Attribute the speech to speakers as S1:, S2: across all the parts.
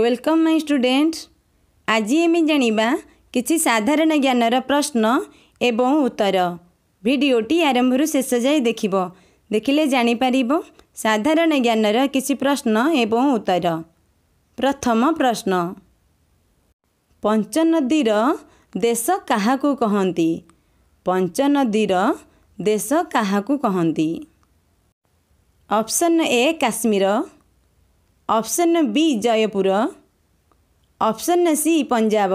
S1: Welcome ମାଇ student ଆଜି ଆମେ ଜାଣିବା କିଛି ସାଧାରଣ ଜ୍ଞାନର ପ୍ରଶ୍ନ ଏବଂ ଉତ୍ତର ଭିଡ଼ିଓଟି ଆରମ୍ଭରୁ ଶେଷ ଯାଏ ଦେଖିବ ଦେଖିଲେ ଜାଣିପାରିବ ସାଧାରଣ ଜ୍ଞାନର କିଛି ପ୍ରଶ୍ନ ଏବଂ ଉତ୍ତର ପ୍ରଥମ ପ୍ରଶ୍ନ ପଞ୍ଚନଦୀର ଦେଶ କାହାକୁ କହନ୍ତି ପଞ୍ଚନଦୀର ଦେଶ କାହାକୁ କହନ୍ତି option A Kashmir option A
S2: Jaipur option A C پنجاب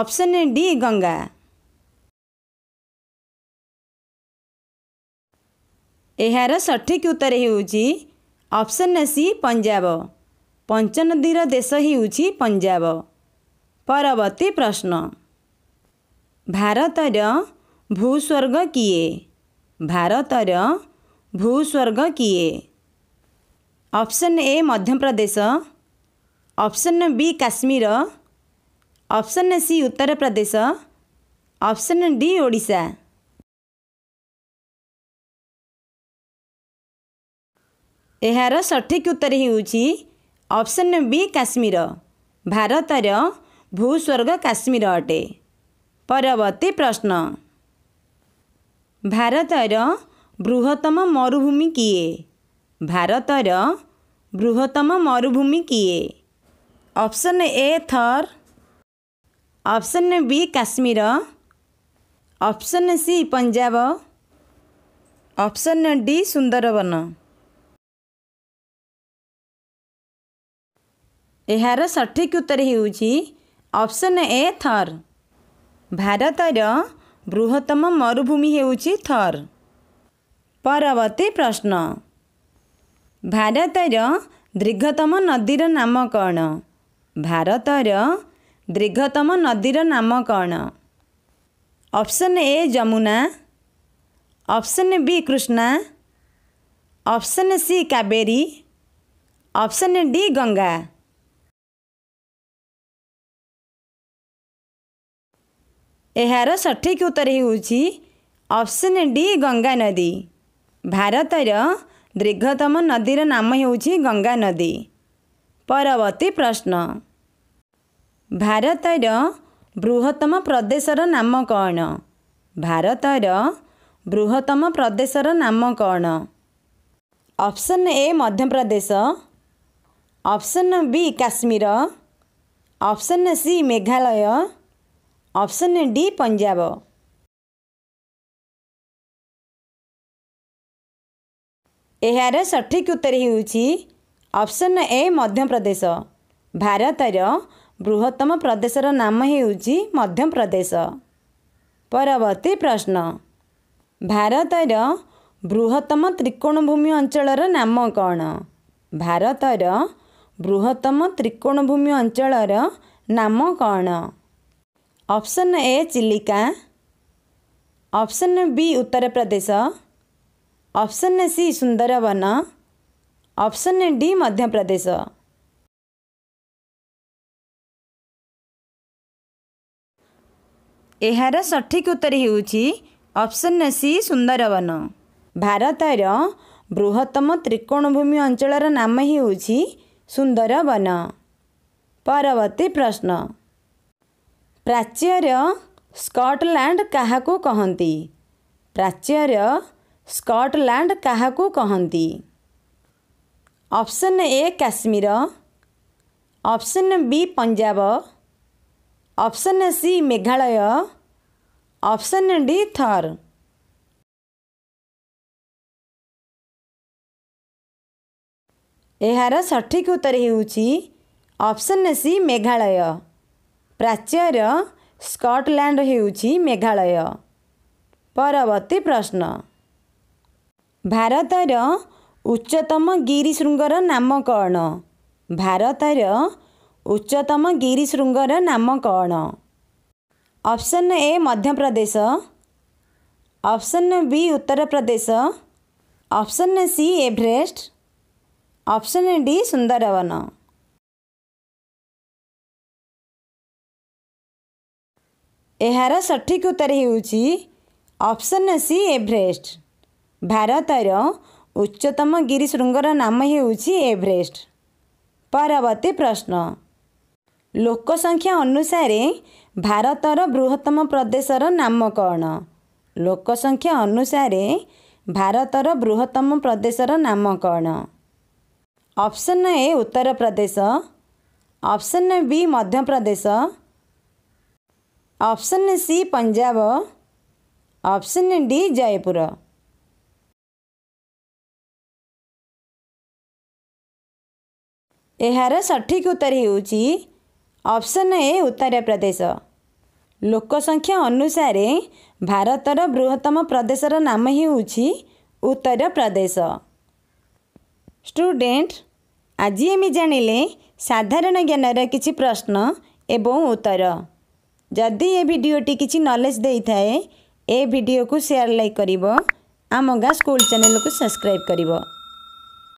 S2: option A D Ganga এহার সঠিক উত্তর হউজি অপশন এ সি پنجاب
S1: পঞ্জাব দিরা দেশ হউজি پنجاب পর্বতী প্রশ্ন ভারতৰ ভূস্বৰ্গ কিহে ভারতৰ ভূস্বৰ্গ কিহে option A Madhya Pradesh option A B Kashmir option A C Uttar Pradesh
S2: option A D Odisha এহার সঠিক উত্তর হিউচি
S1: অপশন এ বি কাশ্মীর ভারতৰ ভূস্বৰ্গ কাশ্মীর আটে পৰৱতী প্ৰশ্ন ভারতৰ बृहতম মৰুভূমি কিহে भारतर बृहत्तम मरुभूमि किए option A Thar option B Kashmir option C Punjab option D Sundarban यहाँ सठिक उत्तर हुन्छ अप्सन ए थर भारत र बृहत्तम मरुभूमि हेर्छ थर पर्वती प्रश्न ଭାରତର ଦୀର୍ଘତମ ନଦୀର ନାମ କ'ଣ ଭାରତର ଦୀର୍ଘତମ ନଦୀର ନାମ କ'ଣ option A Yamuna option B
S2: Krishna option C Kaveri option D Ganga ଏହାର ସଠିକ୍ ଉତ୍ତର ହେଉଛି ଅପ୍ସନ୍ ଡି ଗଙ୍ଗା ନଦୀ
S1: ଭାରତର दीर्घतम नदीर नाम नाम गंगा नदी परवर्ती प्रश्न भारत र बृहत्तम प्रदेश र नाम कतर बृहतम प्रदेश र नाम option A Madhya Pradesh
S2: option B Kashmir option C Meghalaya option D Punjab. ଏହାର ସଠିକ୍ ଉତ୍ତର ହେଉଛି ଅପସନ୍ ଏ
S1: ମଧ୍ୟପ୍ରଦେଶ ଭାରତର ବୃହତ୍ତମ ପ୍ରଦେଶର ନାମ ହେଉଛି ମଧ୍ୟପ୍ରଦେଶ ପରବର୍ତ୍ତୀ ପ୍ରଶ୍ନ ଭାରତର ବୃହତ୍ତମ ତ୍ରିକୋଣଭୂମି ଅଞ୍ଚଳର ନାମ କ'ଣ ଭାରତର ବୃହତ୍ତମ ତ୍ରିକୋଣଭୂମି ଅଞ୍ଚଳର ନାମ କ'ଣ option A Chilika option B Uttar Pradesh
S2: option A C Sundarban option A D Madhya Pradesh ଏହାର ସଠିକ୍ ଉତ୍ତର ହେଉଛି ଅପସନ୍ ଏ ସି ସୁନ୍ଦରବନ
S1: ଭାରତର ବୃହତ୍ତମ ତ୍ରିକୋଣଭୂମି ଅଞ୍ଚଳର ନାମ ହେଉଛି ସୁନ୍ଦରବନ ପରବର୍ତ୍ତୀ ପ୍ରଶ୍ନ ପ୍ରାଚ୍ୟର ସ୍କଟଲ୍ୟାଣ୍ଡ କାହାକୁ କହନ୍ତି ପ୍ରାଚ୍ୟର स्कल्यान्ड काहति option A Kashmir option B Punjab option C
S2: Meghalaya option D Thar यहाँ सठिक उत्तर हुन्छ अप्सन सी मेघालय प्राच्यर
S1: स्कल्यान्ड हु मेघालय पर्वर्ती प्रश्न ଭାରତର ଉଚ୍ଚତମ ଗିରିଶୃଙ୍ଗର ନାମ କ'ଣ ଭାରତର ଉଚ୍ଚତମ ଗିରିଶୃଙ୍ଗର ନାମ କ'ଣ option A Madhya Pradesh option B Uttar Pradesh
S2: option C Everest option D Sundarban ଏହାର ସଠିକ୍ ଉତ୍ତର ହେଉଛି ଅପ୍ସନ୍ ସି ଏଭରେଷ୍ଟ
S1: ଭାରତର ଉଚ୍ଚତମ ଗିରିଶୃଙ୍ଗର ନାମ ହେଉଛି ଏଭରେଷ୍ଟ ପରବର୍ତ୍ତୀ ପ୍ରଶ୍ନ ଲୋକ ସଂଖ୍ୟା ଅନୁସାରେ ଭାରତର ବୃହତ୍ତମ ପ୍ରଦେଶର ନାମ କ'ଣ ଲୋକ ସଂଖ୍ୟା ଅନୁସାରେ ଭାରତର ବୃହତ୍ତମ ପ୍ରଦେଶର ନାମ କ'ଣ option A Uttar Pradesh option B Madhya Pradesh
S2: option C Punjab option D Jaipur ଏହାର ସଠିକ୍ ଉତ୍ତର ହେଉଛି ଅପ୍ସନ୍ ଏ ଉତ୍ତରପ୍ରଦେଶ
S1: ଲୋକସଂଖ୍ୟା ଅନୁସାରେ ଭାରତର ବୃହତ୍ତମ ପ୍ରଦେଶର ନାମ ହେଉଛି ଉତ୍ତରପ୍ରଦେଶ ଷ୍ଟୁଡ଼େଣ୍ଟ ଆଜି ଆମେ ଜାଣିଲେ ସାଧାରଣ ଜ୍ଞାନର କିଛି ପ୍ରଶ୍ନ ଏବଂ ଉତ୍ତର ଯଦି ଏ ଭିଡ଼ିଓଟି କିଛି ନଲେଜ୍ ଦେଇଥାଏ ଏ ଭିଡ଼ିଓକୁ ସେୟାର ଲାଇକ୍ କରିବ ଆମ ଗାଁ ସ୍କୁଲ ଚ୍ୟାନେଲକୁ ସବସ୍କ୍ରାଇବ୍ କରିବ